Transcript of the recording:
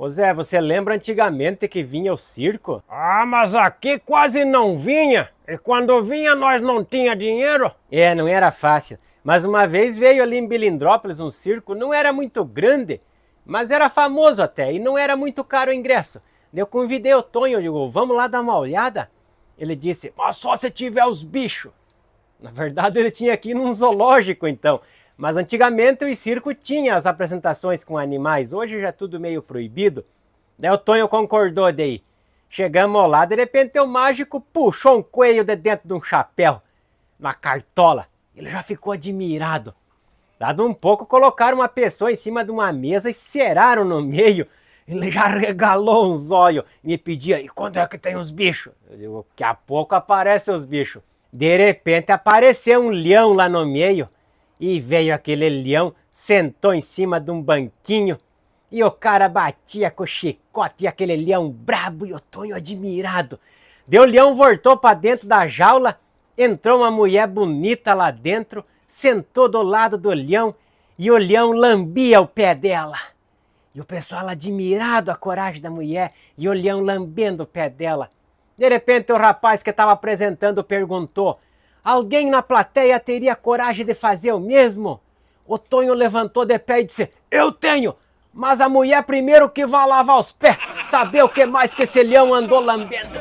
Ô Zé, você lembra antigamente que vinha o circo? Ah, mas aqui quase não vinha. E quando vinha nós não tinha dinheiro. É, não era fácil. Mas uma vez veio ali em Bilindrópolis um circo, não era muito grande, mas era famoso até e não era muito caro o ingresso. Eu convidei o Tonho, eu digo, vamos lá dar uma olhada? Ele disse, mas só se tiver os bichos. Na verdade ele tinha aqui num zoológico então. Mas antigamente o circo tinha as apresentações com animais, hoje já é tudo meio proibido. Daí o Tonho concordou daí. Chegamos lá, de repente o mágico puxou um coelho de dentro de um chapéu, na cartola. Ele já ficou admirado. Dado um pouco, colocaram uma pessoa em cima de uma mesa e ceraram no meio. Ele já regalou uns olhos me pedia, e quando é que tem os bichos? Eu digo, daqui a pouco aparecem os bichos. De repente apareceu um leão lá no meio. E veio aquele leão, sentou em cima de um banquinho e o cara batia com o chicote e aquele leão brabo e o Tonho admirado. Deu o leão, voltou para dentro da jaula, entrou uma mulher bonita lá dentro, sentou do lado do leão e o leão lambia o pé dela. E o pessoal admirado a coragem da mulher e o leão lambendo o pé dela. De repente o rapaz que estava apresentando perguntou: Alguém na plateia teria coragem de fazer o mesmo? O Tonho levantou de pé e disse: Eu tenho! Mas a mulher primeiro que vai lavar os pés, saber o que mais que esse leão andou lambendo.